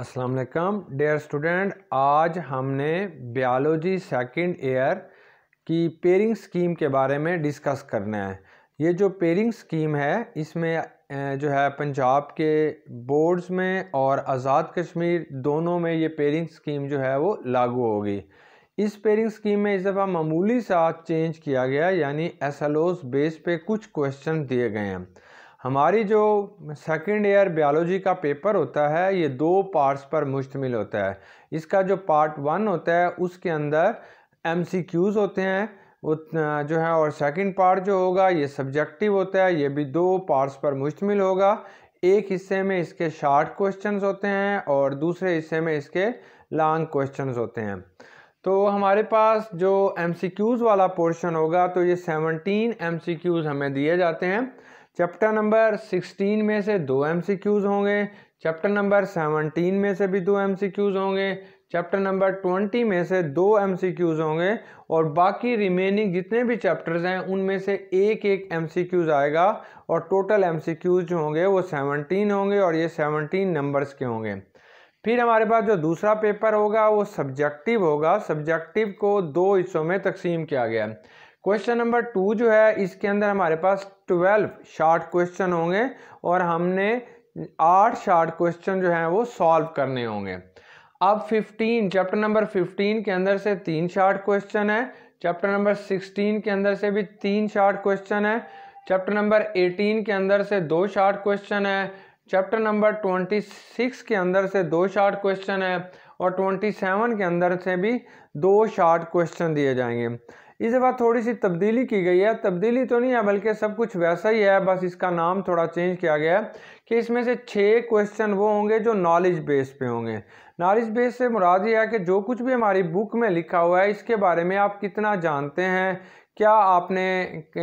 अस्सलाम वालेकुम dear student आज हमने बायोलॉजी सेकंड ईयर की पेयरिंग स्कीम के बारे में डिस्कस करना है ये जो पेयरिंग स्कीम है इसमें जो है पंजाब के बोर्ड्स में और आज़ाद कश्मीर दोनों में ये पेयरिंग स्कीम जो है वो लागू होगी इस पेयरिंग स्कीम में इस दफ़ा मामूली सा चेंज किया गया यानी एस एल ओज बेस पे कुछ क्वेश्चन दिए गए हैं हमारी जो सेकंड ईयर बायोलॉजी का पेपर होता है ये दो पार्ट्स पर मुश्तमिल होता है इसका जो पार्ट वन होता है उसके अंदर एम होते हैं जो है और सेकंड पार्ट जो होगा ये सब्जेक्टिव होता है ये भी दो पार्ट्स पर मुश्तमिल होगा एक हिस्से में इसके शार्ट क्वेश्चन होते हैं और दूसरे हिस्से में इसके लॉन्ग क्वेश्चन होते हैं तो हमारे पास जो एम वाला पोर्शन होगा तो ये सेवनटीन एम हमें दिए जाते हैं चैप्टर नंबर सिक्सटीन में से दो एम सी क्यूज़ होंगे चैप्टर नंबर सेवनटीन में से भी दो एम सी क्यूज़ होंगे चैप्टर नंबर ट्वेंटी में से दो एम सी क्यूज़ होंगे और बाकी रिमेनिंग जितने भी चैप्टर्स हैं उनमें से एक एक एम सी क्यूज़ आएगा और टोटल एम सी क्यूज़ जो होंगे वो सेवनटीन होंगे और ये सेवनटीन नंबर्स के होंगे फिर हमारे पास जो दूसरा पेपर होगा वो सब्जेक्टिव होगा सब्जेक्टिव को दो हिस्सों में तकसीम किया गया है क्वेश्चन नंबर टू जो है इसके अंदर हमारे पास ट्वेल्व शार्ट क्वेश्चन होंगे और हमने आठ शार्ट क्वेश्चन जो हैं वो सॉल्व करने होंगे अब फिफ्टीन चैप्टर नंबर फिफ्टीन के अंदर से तीन शार्ट क्वेश्चन है चैप्टर नंबर सिक्सटीन के अंदर से भी तीन शार्ट क्वेश्चन है चैप्टर नंबर एटीन के अंदर से दो शार्ट क्वेश्चन है चैप्टर नंबर ट्वेंटी सिक्स के अंदर से दो शार्ट क्वेश्चन है और ट्वेंटी सेवन के अंदर से भी दो शार्ट क्वेश्चन दिए जाएंगे इस दफ़ा थोड़ी सी तब्दीली की गई है तब्दीली तो नहीं है बल्कि सब कुछ वैसा ही है बस इसका नाम थोड़ा चेंज किया गया है कि इसमें से छः क्वेश्चन वो होंगे जो नॉलेज बेस पे होंगे नॉलेज बेस से मुराद ये है कि जो कुछ भी हमारी बुक में लिखा हुआ है इसके बारे में आप कितना जानते हैं क्या आपने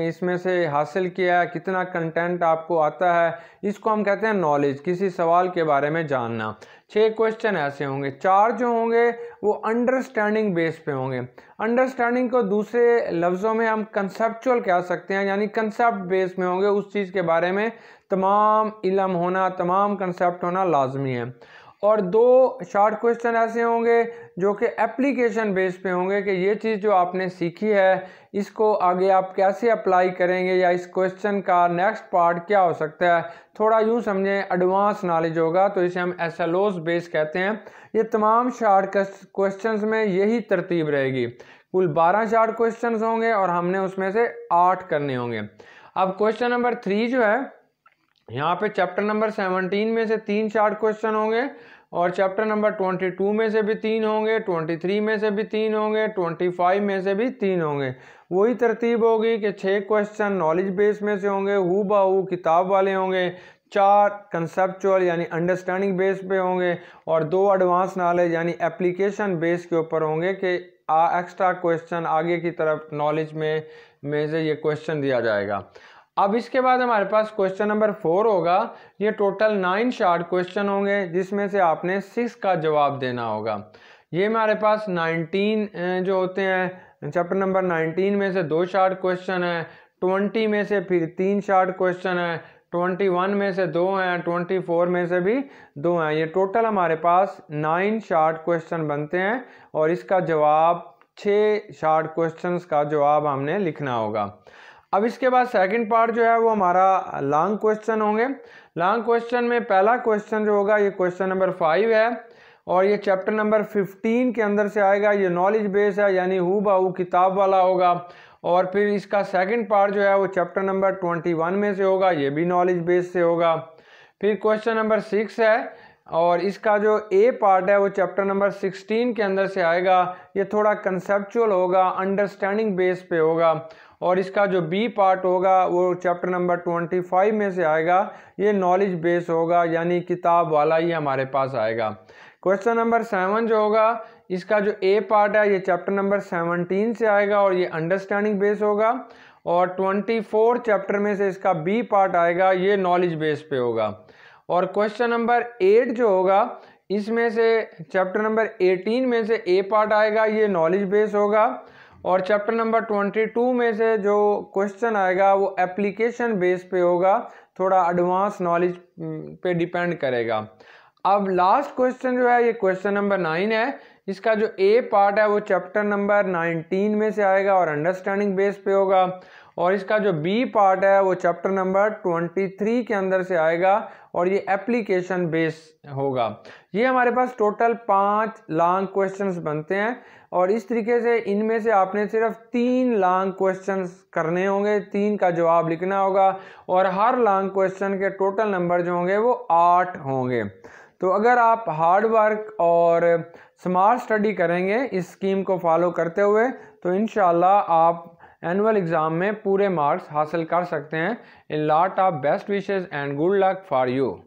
इसमें से हासिल किया है कितना कंटेंट आपको आता है इसको हम कहते हैं नॉलेज किसी सवाल के बारे में जानना छः क्वेश्चन ऐसे होंगे चार जो होंगे वो अंडरस्टैंडिंग बेस पे होंगे अंडरस्टैंडिंग को दूसरे लफ्ज़ों में हम कंसेप्चुअल कह सकते हैं यानी कंसेप्ट बेस में होंगे उस चीज़ के बारे में तमाम इलम होना तमाम कंसेप्ट होना लाजमी है और दो शॉर्ट क्वेश्चन ऐसे होंगे जो कि एप्लीकेशन बेस पे होंगे कि ये चीज़ जो आपने सीखी है इसको आगे आप कैसे अप्लाई करेंगे या इस क्वेश्चन का नेक्स्ट पार्ट क्या हो सकता है थोड़ा यूँ समझें एडवांस नॉलेज होगा तो इसे हम एस एल ओज बेस कहते हैं ये तमाम शार्ट क्वेश्चन में यही तरतीब रहेगी कुल बारह शार्ट क्वेश्चन होंगे और हमने उसमें से आठ करने होंगे अब क्वेश्चन नंबर थ्री जो है यहाँ पे चैप्टर नंबर सेवनटीन में से तीन शार्ट क्वेश्चन होंगे और चैप्टर नंबर ट्वेंटी टू में से भी तीन होंगे ट्वेंटी थ्री में से भी तीन होंगे ट्वेंटी फाइव में से भी तीन होंगे वही तरतीब होगी कि छः क्वेश्चन नॉलेज बेस में से होंगे हु बाहू किताब वाले होंगे चार कंसेप्चुअल यानी अंडरस्टैंडिंग बेस पे होंगे और दो एडवांस नॉलेज यानी एप्लीकेशन बेस के ऊपर होंगे कि एक्स्ट्रा क्वेश्चन आगे की तरफ नॉलेज में में से ये क्वेश्चन दिया जाएगा अब इसके बाद हमारे पास क्वेश्चन नंबर फोर होगा ये टोटल नाइन शार्ट क्वेश्चन होंगे जिसमें से आपने सिक्स का जवाब देना होगा ये हमारे पास नाइनटीन जो होते हैं चैप्टर नंबर नाइनटीन में से दो शार्ट क्वेश्चन हैं ट्वेंटी में से फिर तीन शार्ट क्वेश्चन हैं ट्वेंटी वन में से दो हैं ट्वेंटी फोर में से भी दो हैं ये टोटल हमारे पास नाइन शार्ट क्वेश्चन बनते हैं और इसका जवाब छः शार्ट क्वेश्चंस का जवाब हमने लिखना होगा अब इसके बाद सेकंड पार्ट जो है वो हमारा लॉन्ग क्वेश्चन होंगे लॉन्ग क्वेश्चन में पहला क्वेश्चन जो होगा ये क्वेश्चन नंबर फाइव है और ये चैप्टर नंबर फिफ्टीन के अंदर से आएगा ये नॉलेज बेस है यानी हु बाहू किताब वाला होगा और फिर इसका सेकंड पार्ट जो है वो चैप्टर नंबर ट्वेंटी वन में से होगा ये भी नॉलेज बेस से होगा फिर क्वेश्चन नंबर सिक्स है और इसका जो ए पार्ट है वो चैप्टर नंबर सिक्सटीन के अंदर से आएगा ये थोड़ा कंसेप्चुअल होगा अंडरस्टैंडिंग बेस पे होगा और इसका जो बी पार्ट होगा वो चैप्टर नंबर ट्वेंटी फाइव में से आएगा ये नॉलेज बेस होगा यानी किताब वाला ही हमारे पास आएगा क्वेश्चन नंबर सेवन जो होगा इसका जो ए पार्ट है ये चैप्टर नंबर सेवनटीन से आएगा और ये अंडरस्टैंडिंग बेस होगा और ट्वेंटी फोर चैप्टर में से इसका बी पार्ट आएगा ये नॉलेज बेस पे होगा और क्वेश्चन नंबर एट जो होगा इसमें से चैप्टर नंबर एटीन में से ए पार्ट आएगा ये नॉलेज बेस होगा और चैप्टर नंबर ट्वेंटी टू में से जो क्वेश्चन आएगा वो एप्लीकेशन बेस पे होगा थोड़ा एडवांस नॉलेज mm, पे डिपेंड करेगा अब लास्ट क्वेश्चन जो है ये क्वेश्चन नंबर नाइन है इसका जो ए पार्ट है वो चैप्टर नंबर 19 में से आएगा और अंडरस्टैंडिंग बेस पे होगा और इसका जो बी पार्ट है वो चैप्टर नंबर 23 के अंदर से आएगा और ये एप्लीकेशन बेस होगा ये हमारे पास टोटल पाँच लॉन्ग क्वेश्चंस बनते हैं और इस तरीके से इनमें से आपने सिर्फ तीन लॉन्ग क्वेश्चंस करने होंगे तीन का जवाब लिखना होगा और हर लॉन्ग क्वेश्चन के टोटल नंबर जो होंगे वो आठ होंगे तो अगर आप हार्ड वर्क और स्मार्ट स्टडी करेंगे इस स्कीम को फॉलो करते हुए तो इन आप एनुअल एग्ज़ाम में पूरे मार्क्स हासिल कर सकते हैं a lot of best wishes and good luck for you